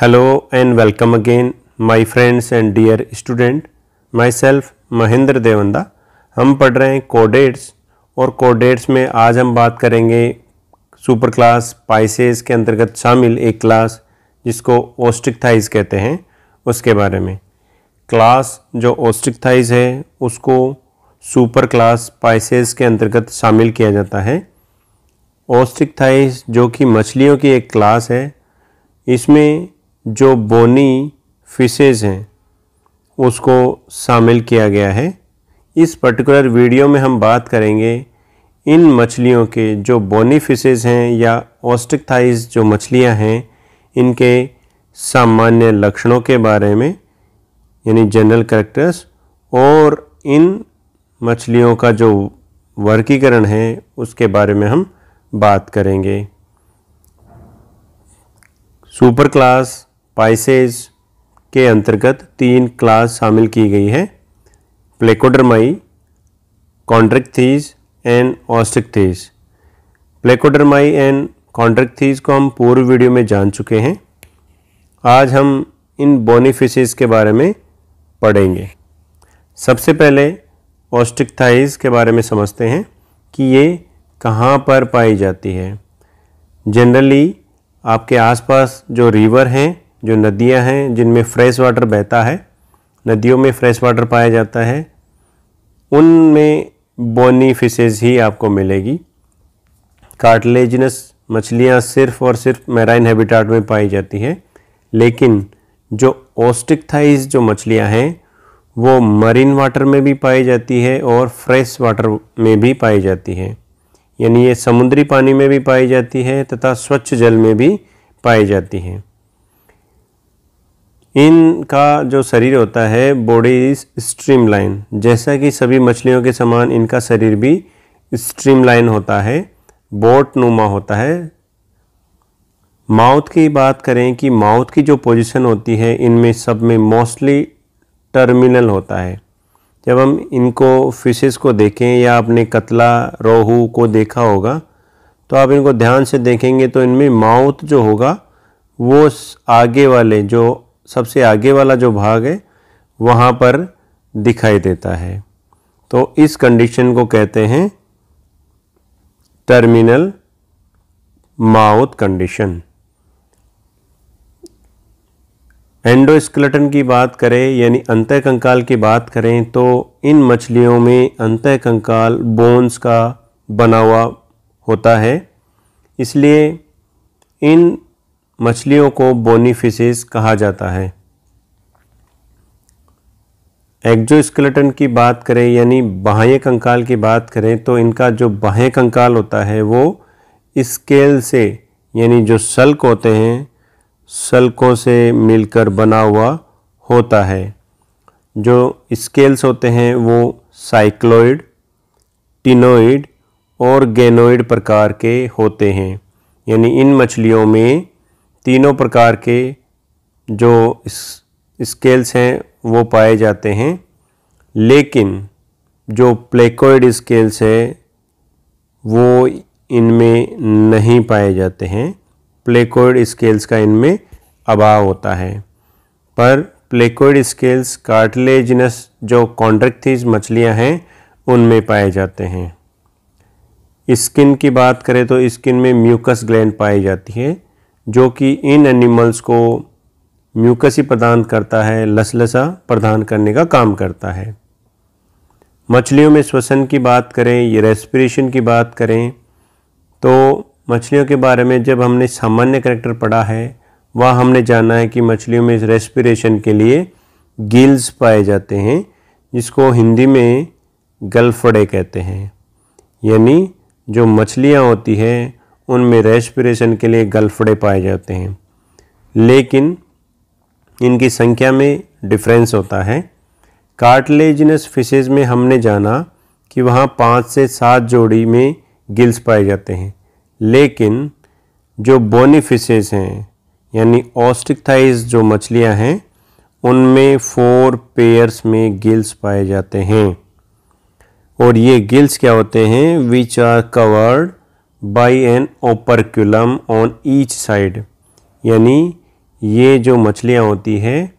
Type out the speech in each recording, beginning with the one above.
Hello and welcome again my friends and dear student myself Mahendra देवंदा हम पढ़ रहे हैं कोडेट्स और कोडेट्स में आज हम बात करेंगे सुपर क्लास पाइसेस के अंतर्गत शामिल एक क्लास जिसको ओस्टिक थाइज कहते हैं उसके बारे में क्लास जो ओस्टिक थाइज है उसको सुपर क्लास पाइसेस के अंतर्गत शामिल किया जाता है ओस्टिक थाइज जो कि मछलियों की एक क्लास है इसमें जो बोनी फिशेज़ हैं उसको शामिल किया गया है इस पर्टिकुलर वीडियो में हम बात करेंगे इन मछलियों के जो बोनी फिशेज़ हैं या थाइज जो मछलियां हैं इनके सामान्य लक्षणों के बारे में यानी जनरल करेक्टर्स और इन मछलियों का जो वर्गीकरण है उसके बारे में हम बात करेंगे सुपर क्लास स्पाइसेस के अंतर्गत तीन क्लास शामिल की गई है placodermi chondrichthyes and osteichthyes placodermi and chondrichthyes को हम पूर्व वीडियो में जान चुके हैं आज हम इन बोनीफिशेज के बारे में पढ़ेंगे सबसे पहले ऑस्टिकथाइज के बारे में समझते हैं कि ये कहाँ पर पाई जाती है जनरली आपके आसपास जो रिवर हैं जो नदियां हैं जिनमें फ्रेश वाटर बहता है नदियों में फ्रेश वाटर पाया जाता है उनमें बोनी फिशेज ही आपको मिलेगी कार्टलेजनस मछलियां सिर्फ और सिर्फ मैराइन हैबिटाट में पाई जाती हैं लेकिन जो थाइज जो मछलियां हैं वो मरीन वाटर में भी पाई जाती है और फ्रेश वाटर में भी पाई जाती है यानी ये समुद्री पानी में भी पाई जाती है तथा स्वच्छ जल में भी पाई जाती हैं इनका जो शरीर होता है बॉडी इज स्ट्रीमलाइन जैसा कि सभी मछलियों के समान इनका शरीर भी स्ट्रीमलाइन होता है बोट नुमा होता है माउथ की बात करें कि माउथ की जो पोजीशन होती है इनमें सब में मोस्टली टर्मिनल होता है जब हम इनको फिशेस को देखें या आपने कतला रोहू को देखा होगा तो आप इनको ध्यान से देखेंगे तो इनमें माउथ जो होगा वो आगे वाले जो सबसे आगे वाला जो भाग है वहाँ पर दिखाई देता है तो इस कंडीशन को कहते हैं टर्मिनल माउथ कंडीशन एंडोस्केलेटन की बात करें यानी अंतः कंकाल की बात करें तो इन मछलियों में अंतः कंकाल बोन्स का बना हुआ होता है इसलिए इन मछलियों को बोनीफिशेस कहा जाता है एक्जोस्केलेटन की बात करें यानी बाह्य कंकाल की बात करें तो इनका जो बाह्य कंकाल होता है वो स्केल से यानी जो सल्क होते हैं सल्कों से मिलकर बना हुआ होता है जो स्केल्स होते हैं वो साइक्लोइड टिनोइड और गेनोइड प्रकार के होते हैं यानी इन मछलियों में तीनों प्रकार के जो स्केल्स हैं वो पाए जाते हैं लेकिन जो प्लेकोइड स्केल्स है वो इनमें नहीं पाए जाते हैं प्लेकोइड स्केल्स का इनमें अभाव होता है पर प्लेकोइड स्केल्स कार्टिलेजिनस जो कॉन्ड्रेक्थीज मछलियां हैं उनमें पाए जाते हैं स्किन की बात करें तो स्किन में म्यूकस ग्लैंड पाई जाती है जो कि इन एनिमल्स को म्यूकसी प्रदान करता है लसलसा प्रदान करने का काम करता है मछलियों में श्वसन की बात करें या रेस्पिरेशन की बात करें तो मछलियों के बारे में जब हमने सामान्य करेक्टर पढ़ा है वह हमने जाना है कि मछलियों में रेस्पिरेशन के लिए गिल्स पाए जाते हैं जिसको हिंदी में गलफड़े कहते हैं यानी जो मछलियाँ होती है उनमें रेस्पिरेशन के लिए गलफड़े पाए जाते हैं लेकिन इनकी संख्या में डिफरेंस होता है कार्टलेजनस फिशेज में हमने जाना कि वहाँ पाँच से सात जोड़ी में गिल्स पाए जाते हैं लेकिन जो बोनी फिशेज हैं यानी ऑस्टिकथाइज जो मछलियाँ हैं उनमें फोर पेयर्स में गिल्स पाए जाते हैं और ये गिल्स क्या होते हैं which are covered by an operculum on each side यानी ये जो मछलियाँ होती हैं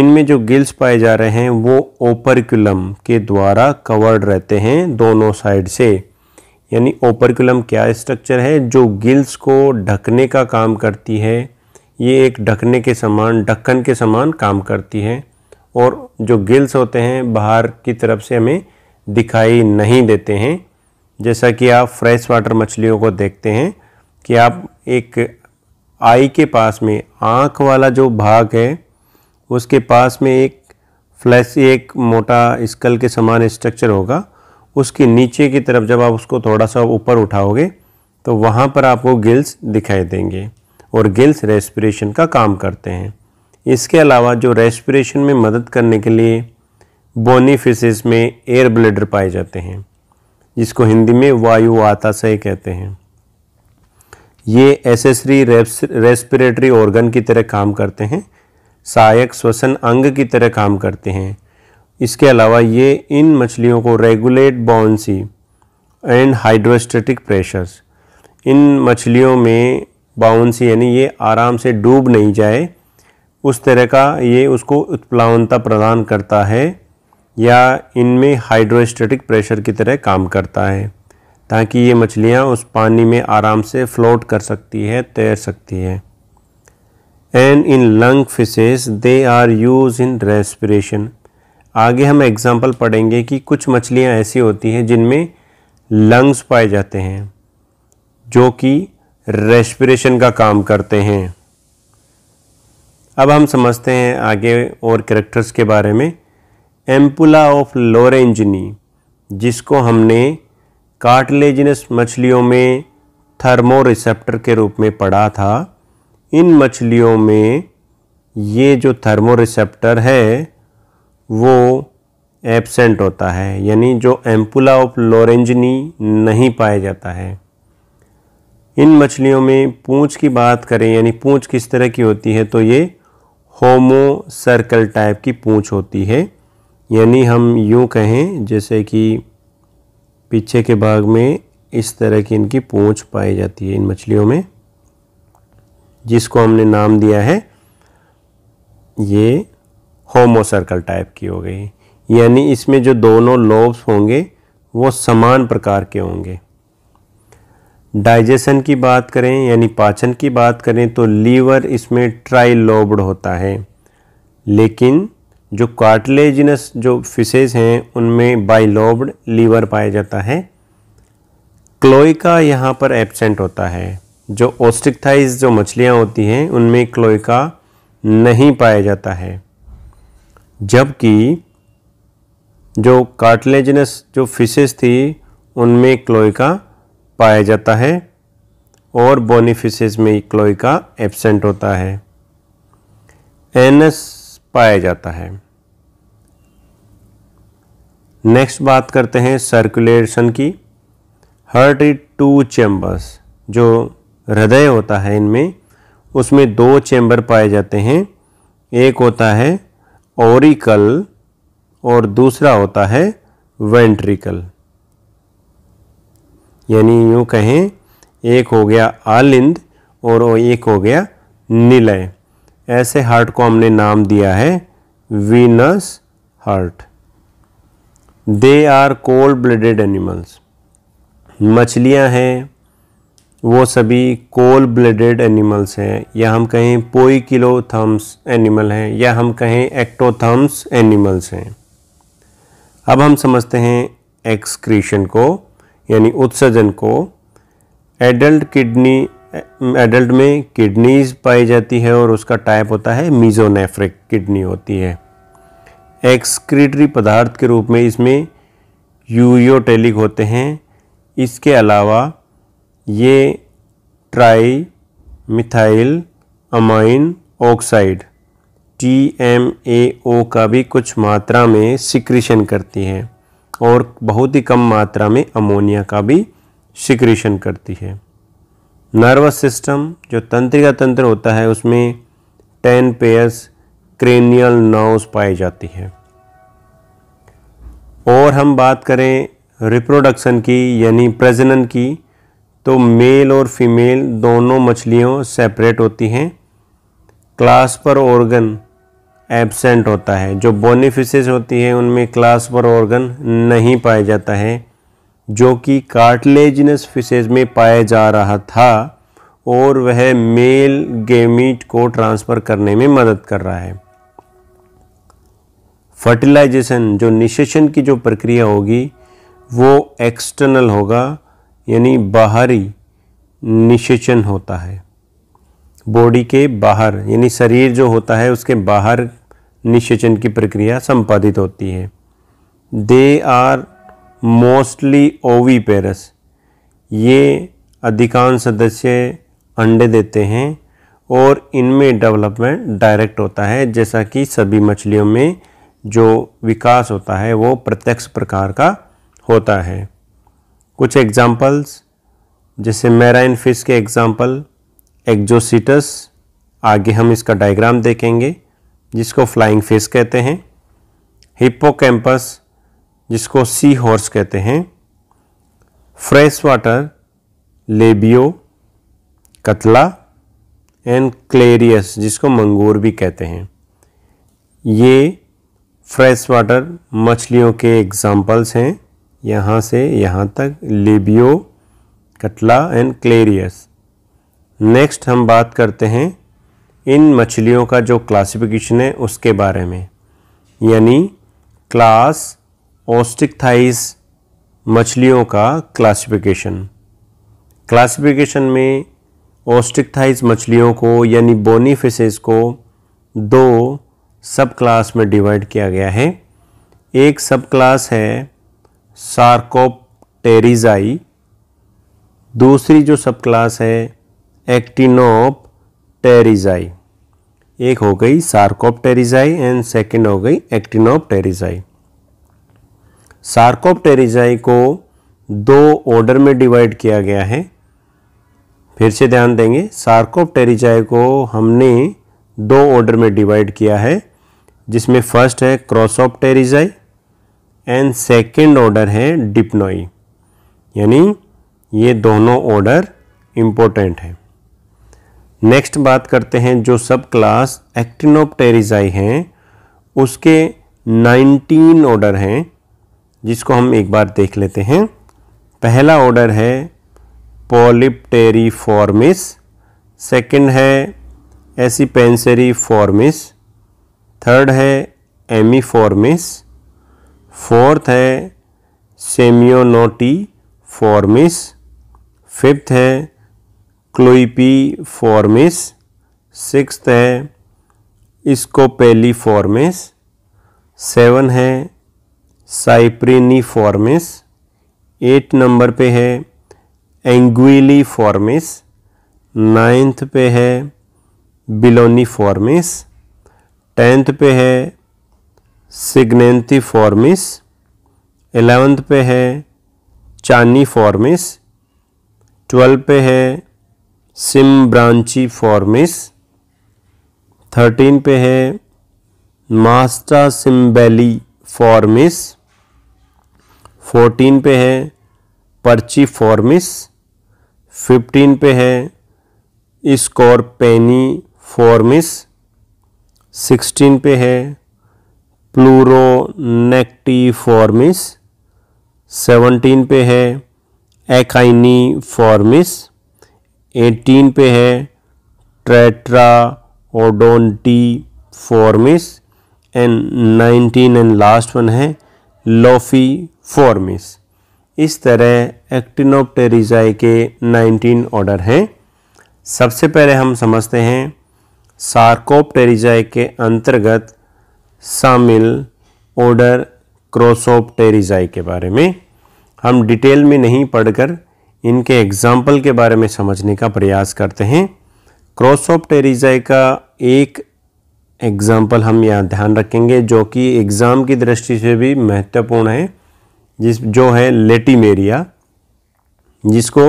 इनमें जो गिल्स पाए जा रहे हैं वो ओपरक्यूलम के द्वारा कवर्ड रहते हैं दोनों साइड से यानी ओपरक्यूलम क्या स्ट्रक्चर है जो गिल्स को ढकने का काम करती है ये एक ढकने के समान ढक्कन के समान काम करती है और जो गिल्स होते हैं बाहर की तरफ से हमें दिखाई नहीं देते हैं जैसा कि आप फ्रेश वाटर मछलियों को देखते हैं कि आप एक आई के पास में आँख वाला जो भाग है उसके पास में एक फ्लैश एक मोटा स्कल के समान स्ट्रक्चर होगा उसके नीचे की तरफ जब आप उसको थोड़ा सा ऊपर उठाओगे तो वहाँ पर आपको गिल्स दिखाई देंगे और गिल्स रेस्पिरेशन का काम करते हैं इसके अलावा जो रेस्पिरेशन में मदद करने के लिए बोनी फिशेज में एयर ब्लेडर पाए जाते हैं जिसको हिंदी में वायु आताशय कहते हैं ये एसेसरी रेस्पिरेटरी ऑर्गन की तरह काम करते हैं सहायक श्वसन अंग की तरह काम करते हैं इसके अलावा ये इन मछलियों को regulate buoyancy and hydrostatic pressures इन मछलियों में बाउंसी यानी ये आराम से डूब नहीं जाए उस तरह का ये उसको उत्प्लावनता प्रदान करता है या इनमें हाइड्रोस्टेटिक प्रेशर की तरह काम करता है ताकि ये मछलियाँ उस पानी में आराम से फ्लोट कर सकती है तैर सकती है and in lung fishes they are use in respiration आगे हम एग्ज़ाम्पल पढ़ेंगे कि कुछ मछलियाँ ऐसी होती हैं जिनमें लंग्स पाए जाते हैं जो कि रेस्पिरेशन का काम करते हैं अब हम समझते हैं आगे और करेक्टर्स के बारे में एम्पुला ऑफ लोरेंजनी जिसको हमने कार्टलेजनस मछलियों में थर्मोरिसेप्टर के रूप में पढ़ा था इन मछलियों में ये जो थर्मोरिसेप्टर है वो एबसेंट होता है यानी जो एम्पुला ऑफ लोरेंजनी नहीं पाया जाता है इन मछलियों में पूंछ की बात करें यानी पूंछ किस तरह की होती है तो ये होमो सर्कल टाइप की पूंछ होती है यानी हम यूँ कहें जैसे कि पीछे के भाग में इस तरह की इनकी पूँछ पाई जाती है इन मछलियों में जिसको हमने नाम दिया है ये होमो सर्कल टाइप की हो गई यानी इसमें जो दोनों लोब्स होंगे वो समान प्रकार के होंगे डाइजेशन की बात करें यानी पाचन की बात करें तो लीवर इसमें ट्राई लोब्ड होता है लेकिन जो कार्टिलेजिनस जो फिशेज हैं उनमें बाइलोब्ड लीवर पाया जाता है क्लोइका यहाँ पर एबसेंट होता है जो ओस्टिकथाइज जो मछलियाँ होती हैं उनमें क्लोइका नहीं पाया जाता है जबकि जो कार्टिलेजिनस जो फिशेज थी उनमें क्लोइका पाया जाता है और बोनी फिशेज में क्लोइका एबसेंट होता है एनस पाया जाता है नेक्स्ट बात करते हैं सर्कुलेशन की हर्ट इट टू चैम्बर्स जो हृदय होता है इनमें उसमें दो चैम्बर पाए जाते हैं एक होता है ओरिकल और दूसरा होता है वेंट्रिकल यानी यूं कहें एक हो गया आलिंद और एक हो गया निलय ऐसे हार्ट को हमने नाम दिया है venous heart they are cold blooded animals मछलियाँ हैं वो सभी कोल्ड ब्लडेड एनिमल्स हैं या हम कहें पोई किलो थम्स एनिमल हैं या हम कहें एक्टोथम्स एनिमल्स हैं अब हम समझते हैं एक्सक्रीशन को यानी उत्सर्जन को एडल्ट किडनी एडल्ट में किडनीज पाई जाती है और उसका टाइप होता है मीजोनेफ्रिक किडनी होती है एक्सक्रीटरी पदार्थ के रूप में इसमें यूरियोटेलिक होते हैं इसके अलावा ये trimethylamine oxide T M A O का भी कुछ मात्रा में सिक्रीशन करती है और बहुत ही कम मात्रा में अमोनिया का भी सिक्रीशन करती है नर्वस सिस्टम जो तंत्रिका तंत्र होता है उसमें टेन पेयर्स क्रेनियल नर्व्स पाई जाती है और हम बात करें रिप्रोडक्शन की यानी प्रजनन की तो मेल और फीमेल दोनों मछलियों सेपरेट होती हैं क्लास पर ऑर्गन एबसेंट होता है जो बोनीफिशेज होती हैं उनमें क्लास पर ऑर्गन नहीं पाया जाता है जो कि कार्टलेजिनस फिशेज में पाया जा रहा था और वह मेल गेमीट को ट्रांसफ़र करने में मदद कर रहा है फर्टिलाइजेशन जो निशेषण की जो प्रक्रिया होगी वो एक्सटर्नल होगा यानी बाहरी निषेचन होता है बॉडी के बाहर यानी शरीर जो होता है उसके बाहर निशेचन की प्रक्रिया संपादित होती है दे आर मोस्टली ओवी पेरस ये अधिकांश सदस्य अंडे देते हैं और इनमें डेवलपमेंट डायरेक्ट होता है जैसा कि सभी मछलियों में जो विकास होता है वो प्रत्यक्ष प्रकार का होता है कुछ एग्जाम्पल्स जैसे मैराइन फिश के एग्जाम्पल एग्जोसिटस आगे हम इसका डायग्राम देखेंगे जिसको फ्लाइंग फिश कहते हैं हिप्पोकैम्पस जिसको सी हॉर्स कहते हैं fresh water labeo catla and clarias जिसको मंगूर भी कहते हैं ये फ्रेश वाटर मछलियों के एग्जाम्पल्स हैं यहाँ से यहाँ तक labeo catla and clarias next हम बात करते हैं इन मछलियों का जो क्लासिफिकेशन है उसके बारे में यानी क्लास थाइस मछलियों का क्लासिफिकेशन क्लासिफिकेशन में थाइस मछलियों को यानी बोनी फिशेज को दो सब क्लास में डिवाइड किया गया है एक सब क्लास है सार्कोपटेरिजाई दूसरी जो सब क्लास है एक्टिनोप टेरिजाई एक हो गई टेरिजाई एंड सेकेंड हो गई एक्टिनोपटेरिजाई टेरिजाई को दो ऑर्डर में डिवाइड किया गया है फिर से ध्यान देंगे टेरिजाई को हमने दो ऑर्डर में डिवाइड किया है जिसमें फर्स्ट है टेरिजाई एंड सेकेंड ऑर्डर है डिप्नोई यानी ये दोनों ऑर्डर इम्पोर्टेंट है नेक्स्ट बात करते हैं जो सब क्लास टेरिजाई हैं उसके 19 ऑर्डर हैं जिसको हम एक बार देख लेते हैं पहला ऑर्डर है पॉलिप्टेरी फॉर्मिस सेकेंड है एसीपेंसरी फॉर्मिस थर्ड है एमीफॉर्मिस फोर्थ है सेमियोनोटी फॉर्मिस फिफ्थ है क्लोइपी फॉर्मिस सिक्स्थ है इसकोपेली फॉर्मिस सेवन है साइप्रिनी फॉर्मिस एट नंबर पे है एंग्विली फॉर्मिस नाइन्थ पे है बिलोनी फॉर्मिस टेंथ पे है सिग्नेंथी फॉर्मिस एलेवेंथ पे है चानी फॉर्मिस ट्वेल्व पे है ब्रांची फॉर्मिस थर्टीन पे है मास्टा सिम्बेली फॉर्मिस फोर्टीन पे है पर्ची फॉर्मिस फिफ्टीन पे है स्कॉर्पेनी फॉर्मिस सिक्सटीन पे है फॉर्मिस सेवनटीन पे है फॉर्मिस एटीन पे है tetraformes and nineteen and last one है लोफी फॉर्मिस इस तरह एक्टिनोपटेरिजाई के नाइनटीन ऑर्डर हैं सबसे पहले हम समझते हैं सार्कोप्टेरिजाए के अंतर्गत शामिल ऑर्डर क्रोसोपटेरिजाई के बारे में हम डिटेल में नहीं पढ़कर इनके एग्जाम्पल के बारे में समझने का प्रयास करते हैं क्रोसोप्टेरिजाए का एक एग्जाम्पल हम यहाँ ध्यान रखेंगे जो कि एग्ज़ाम की दृष्टि से भी महत्वपूर्ण है जिस जो है लेटीमेरिया जिसको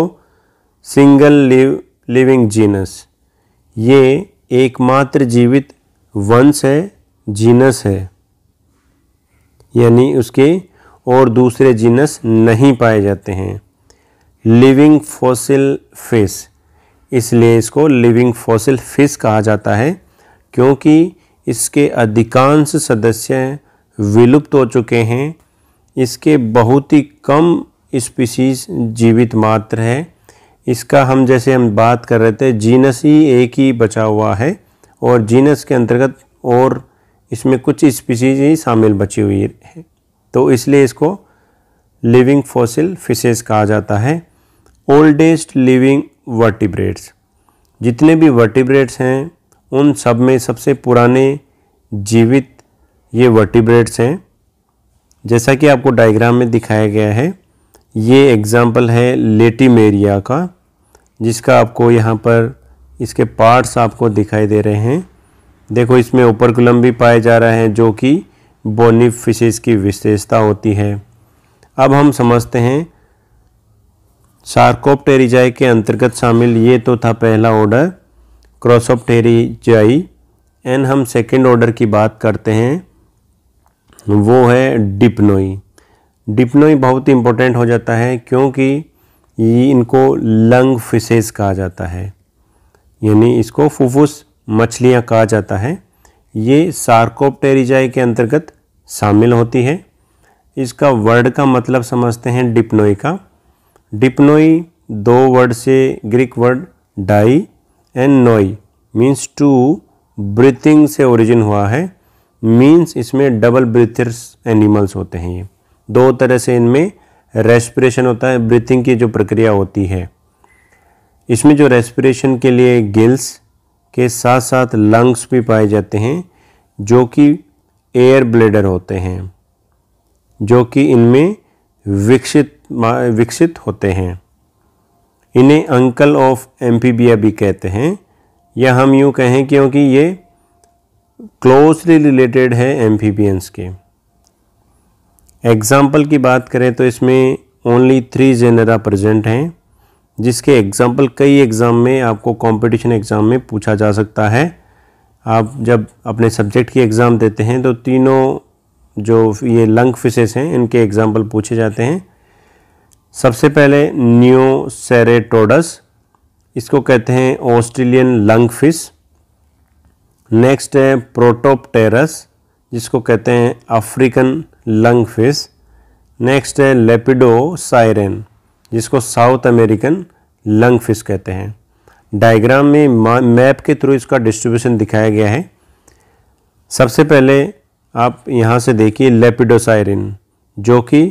सिंगल लिव लिविंग जीनस ये एकमात्र जीवित वंश है जीनस है यानी उसके और दूसरे जीनस नहीं पाए जाते हैं लिविंग फॉसिल फिश इसलिए इसको लिविंग फॉसिल फिश कहा जाता है क्योंकि इसके अधिकांश सदस्य विलुप्त हो चुके हैं इसके बहुत ही कम स्पीसीज जीवित मात्र है इसका हम जैसे हम बात कर रहे थे जीनस ही एक ही बचा हुआ है और जीनस के अंतर्गत और इसमें कुछ स्पीसीज ही शामिल बची हुई है तो इसलिए इसको लिविंग फॉसिल फिशेस कहा जाता है ओल्डेस्ट लिविंग वर्टिब्रेट्स जितने भी वर्टिब्रेट्स हैं उन सब में सबसे पुराने जीवित ये वर्टिब्रेट्स हैं जैसा कि आपको डायग्राम में दिखाया गया है ये एग्ज़ाम्पल है लेटिम एरिया का जिसका आपको यहाँ पर इसके पार्ट्स आपको दिखाई दे रहे हैं देखो इसमें ओपरकुलम भी पाए जा रहे हैं जो कि बोनी फिशेज की विशेषता होती है अब हम समझते हैं सार्कोप्टेरिजाई के अंतर्गत शामिल ये तो था पहला ऑर्डर क्रॉसोप्टेरिजाई एंड हम सेकंड ऑर्डर की बात करते हैं वो है डिपनोई डिप्नोई बहुत ही इंपॉर्टेंट हो जाता है क्योंकि ये इनको लंग फिशेज कहा जाता है यानी इसको फुफुस मछलियाँ कहा जाता है ये सार्कोपटेरिजाई के अंतर्गत शामिल होती है इसका वर्ड का मतलब समझते हैं डिप्नोई का डिप्नोई दो वर्ड से Greek word di and noi means two breathing से ओरिजिन हुआ है मीन्स इसमें डबल ब्रीथर्स एनिमल्स होते हैं ये दो तरह से इनमें रेस्पिरेशन होता है ब्रीथिंग की जो प्रक्रिया होती है इसमें जो रेस्पिरेशन के लिए गिल्स के साथ साथ लंग्स भी पाए जाते हैं जो कि एयर ब्लेडर होते हैं जो कि इनमें विकसित विकसित होते हैं इन्हें अंकल ऑफ एम्फीबिया भी कहते हैं या हम यूँ कहें क्योंकि ये क्लोजली रिलेटेड है एम्फीबियंस के एग्ज़ाम्पल की बात करें तो इसमें ओनली थ्री जेनरा प्रजेंट हैं जिसके एग्ज़ाम्पल कई एग्ज़ाम में आपको कॉम्पिटिशन एग्ज़ाम में पूछा जा सकता है आप जब अपने सब्जेक्ट की एग्ज़ाम देते हैं तो तीनों जो ये लंग फिशेस हैं इनके एग्ज़ाम्पल पूछे जाते हैं सबसे पहले न्यू सेरेटोडस इसको कहते हैं ऑस्ट्रेलियन लंग फिश नेक्स्ट है प्रोटोपटेरस जिसको कहते हैं अफ्रीकन लंग फिश नेक्स्ट है लेपिडो साइरन जिसको साउथ अमेरिकन लंग फिश कहते हैं डायग्राम में मैप के थ्रू इसका डिस्ट्रीब्यूशन दिखाया गया है सबसे पहले आप यहाँ से देखिए लेपिडोसायरिन जो कि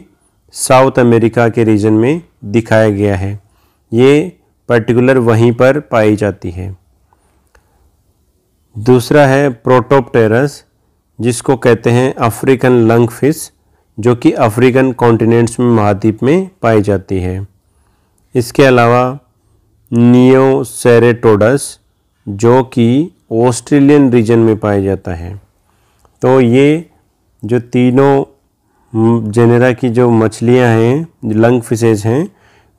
साउथ अमेरिका के रीजन में दिखाया गया है ये पर्टिकुलर वहीं पर पाई जाती है दूसरा है प्रोटोपटेरस जिसको कहते हैं अफ्रीकन लंग फिश जो कि अफ्रीकन कॉन्टिनेंट्स में महाद्वीप में पाई जाती है इसके अलावा नियोसेरेटोडस जो कि ऑस्ट्रेलियन रीजन में पाया जाता है तो ये जो तीनों जेनेरा की जो मछलियां हैं लंग फिशेज हैं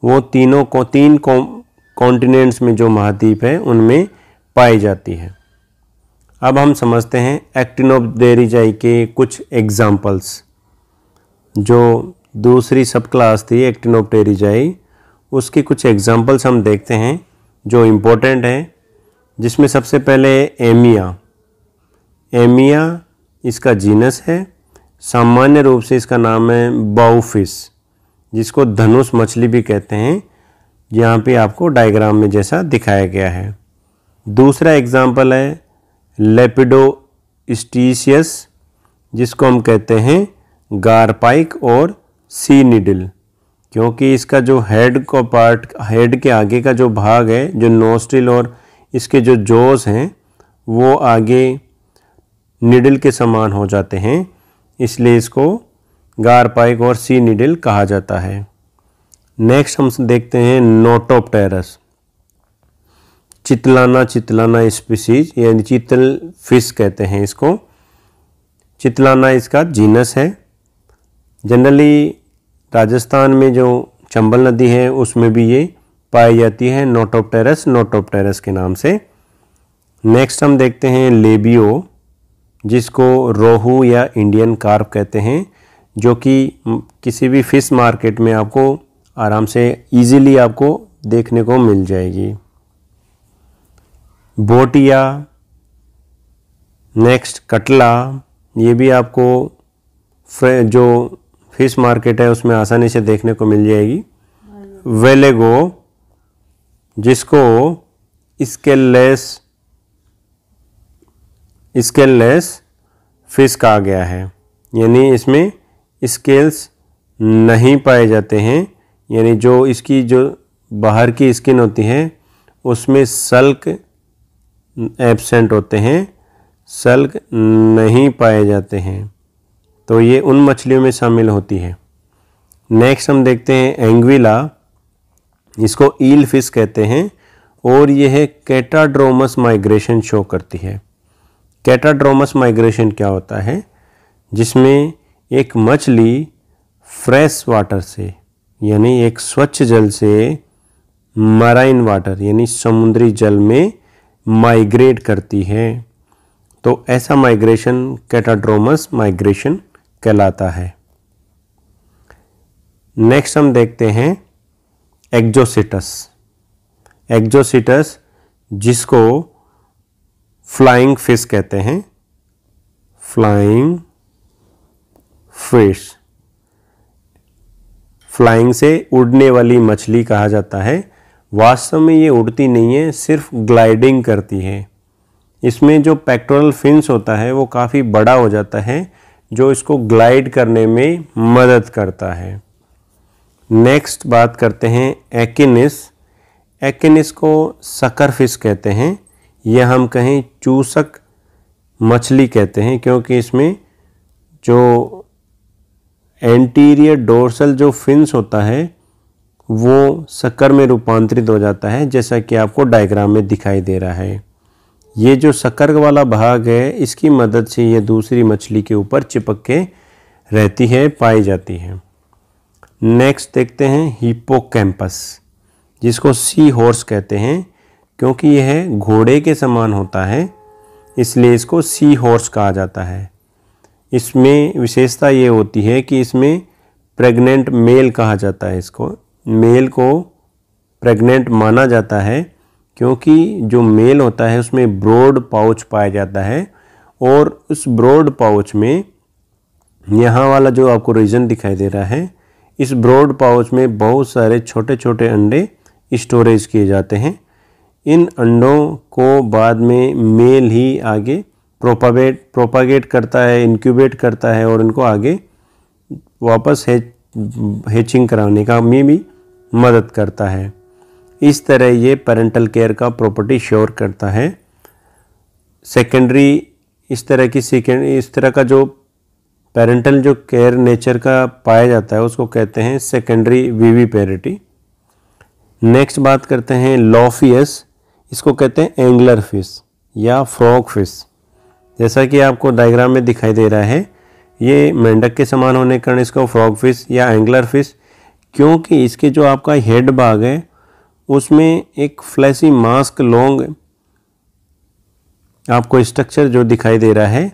वो तीनों को तीन कॉन्टिनेंट्स में जो महाद्वीप है उनमें पाई जाती है अब हम समझते हैं देरीजाई के कुछ एग्जाम्पल्स जो दूसरी सब क्लास थी टेरीजाई उसके कुछ एग्जाम्पल्स हम देखते हैं जो इम्पोर्टेंट हैं जिसमें सबसे पहले एमिया एमिया इसका जीनस है सामान्य रूप से इसका नाम है बाउफिस जिसको धनुष मछली भी कहते हैं यहाँ पे आपको डायग्राम में जैसा दिखाया गया है दूसरा एग्जाम्पल है लेपिडोस्टीशियस जिसको हम कहते हैं गारपाइक और सी निडल क्योंकि इसका जो हेड को पार्ट हेड के आगे का जो भाग है जो नोस्टिल और इसके जो जोस हैं वो आगे निडल के समान हो जाते हैं इसलिए इसको गारपाइक और सी निडल कहा जाता है नेक्स्ट हम देखते हैं नोटोपटेरस चितलाना चितलाना स्पीसीज यानी चितल फिश कहते हैं इसको चितलाना इसका जीनस है जनरली राजस्थान में जो चंबल नदी है उसमें भी ये पाई जाती है नोटोपटेरस नोटोपटेरस के नाम से नेक्स्ट हम देखते हैं लेबियो जिसको रोहू या इंडियन कार्प कहते हैं जो कि किसी भी फ़िश मार्केट में आपको आराम से इजीली आपको देखने को मिल जाएगी बोटिया नेक्स्ट कटला ये भी आपको जो फिश मार्केट है उसमें आसानी से देखने को मिल जाएगी वेलेगो जिसको स्केललेस स्केललेस फिश कहा गया है यानी इसमें स्केल्स नहीं पाए जाते हैं यानी जो इसकी जो बाहर की स्किन होती है उसमें सल्क एबसेंट होते हैं सल्क नहीं पाए जाते हैं तो ये उन मछलियों में शामिल होती है नेक्स्ट हम देखते हैं एंग्विला इसको ईल फिश कहते हैं और यह है कैटाड्रोमस माइग्रेशन शो करती है कैटाड्रोमस माइग्रेशन क्या होता है जिसमें एक मछली फ्रेश वाटर से यानी एक स्वच्छ जल से मराइन वाटर यानी समुद्री जल में माइग्रेट करती है तो ऐसा माइग्रेशन कैटाड्रोमस माइग्रेशन कहलाता है नेक्स्ट हम देखते हैं एक्जोसिटस एक्जोसिटस जिसको फ्लाइंग फिश कहते हैं फ्लाइंग फिश फ्लाइंग से उड़ने वाली मछली कहा जाता है वास्तव में ये उड़ती नहीं है सिर्फ ग्लाइडिंग करती है इसमें जो पेक्टोरल फिंस होता है वो काफ़ी बड़ा हो जाता है जो इसको ग्लाइड करने में मदद करता है नेक्स्ट बात करते हैं एकिनिस एकिनिस को सकरफिश कहते हैं यह हम कहें चूसक मछली कहते हैं क्योंकि इसमें जो एंटीरियर डोर्सल जो फिंस होता है वो शक्कर में रूपांतरित हो जाता है जैसा कि आपको डायग्राम में दिखाई दे रहा है ये जो शक्कर वाला भाग है इसकी मदद से ये दूसरी मछली के ऊपर चिपक के रहती है पाई जाती है नेक्स्ट देखते हैं हिपोकैम्पस जिसको सी हॉर्स कहते हैं क्योंकि यह घोड़े के समान होता है इसलिए इसको सी हॉर्स कहा जाता है इसमें विशेषता ये होती है कि इसमें प्रेग्नेंट मेल कहा जाता है इसको मेल को प्रेग्नेंट माना जाता है क्योंकि जो मेल होता है उसमें ब्रॉड पाउच पाया जाता है और उस ब्रॉड पाउच में यहाँ वाला जो आपको रीजन दिखाई दे रहा है इस ब्रॉड पाउच में बहुत सारे छोटे छोटे अंडे स्टोरेज किए जाते हैं इन अंडों को बाद में मेल ही आगे प्रोपागेट प्रोपागेट करता है इनक्यूबेट करता है और इनको आगे वापस हैचिंग कराने का मे भी मदद करता है इस तरह ये पेरेंटल केयर का प्रॉपर्टी श्योर करता है सेकेंडरी इस तरह की सेकेंड इस तरह का जो पेरेंटल जो केयर नेचर का पाया जाता है उसको कहते हैं सेकेंडरी वीवी पेरिटी नेक्स्ट बात करते हैं लॉफियस इसको कहते हैं एंगलर फिश या फ्रॉक फिश जैसा कि आपको डायग्राम में दिखाई दे रहा है ये मेंढक के समान होने के कारण इसको फ्रॉग फिश या एंगलर फिश क्योंकि इसके जो आपका हेड भाग है उसमें एक फ्लैसी मास्क लॉन्ग आपको स्ट्रक्चर जो दिखाई दे रहा है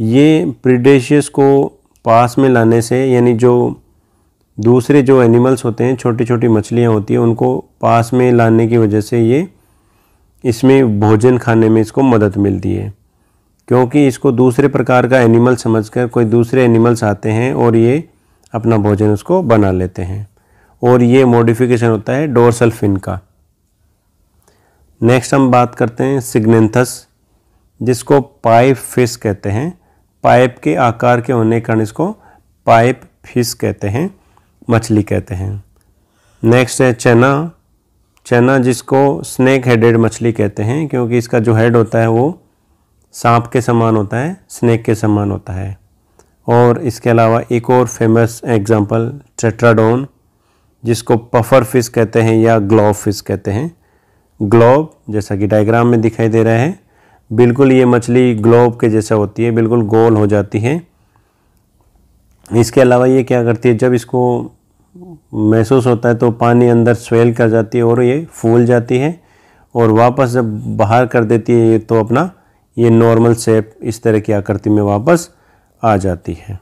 ये प्रिडेशियस को पास में लाने से यानी जो दूसरे जो एनिमल्स होते हैं छोटी छोटी मछलियाँ होती हैं उनको पास में लाने की वजह से ये इसमें भोजन खाने में इसको मदद मिलती है क्योंकि इसको दूसरे प्रकार का एनिमल समझकर कोई दूसरे एनिमल्स आते हैं और ये अपना भोजन उसको बना लेते हैं और ये मॉडिफिकेशन होता है डोरसल फिन का नेक्स्ट हम बात करते हैं सिग्नेंथस जिसको पाइप फिश कहते हैं पाइप के आकार के होने के कारण इसको पाइप फिश कहते हैं मछली कहते हैं नेक्स्ट है चना चना जिसको स्नैक हेडेड मछली कहते हैं क्योंकि इसका जो हेड होता है वो सांप के समान होता है स्नैक के समान होता है और इसके अलावा एक और फेमस एग्जांपल टेट्राडोन जिसको पफर फिश कहते हैं या ग्लोब फिश कहते हैं ग्लोब जैसा कि डायग्राम में दिखाई दे रहा है बिल्कुल ये मछली ग्लोब के जैसा होती है बिल्कुल गोल हो जाती है इसके अलावा ये क्या करती है जब इसको महसूस होता है तो पानी अंदर स्वेल कर जाती है और ये फूल जाती है और वापस जब बाहर कर देती है ये तो अपना ये नॉर्मल सेप इस तरह की आकृति में वापस आ जाती है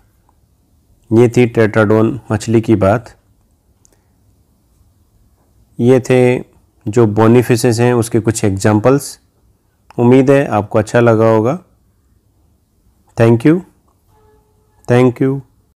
ये थी टेट्राडोन मछली की बात ये थे जो बोनीफिशेस हैं उसके कुछ एग्जाम्पल्स उम्मीद है आपको अच्छा लगा होगा थैंक यू थैंक यू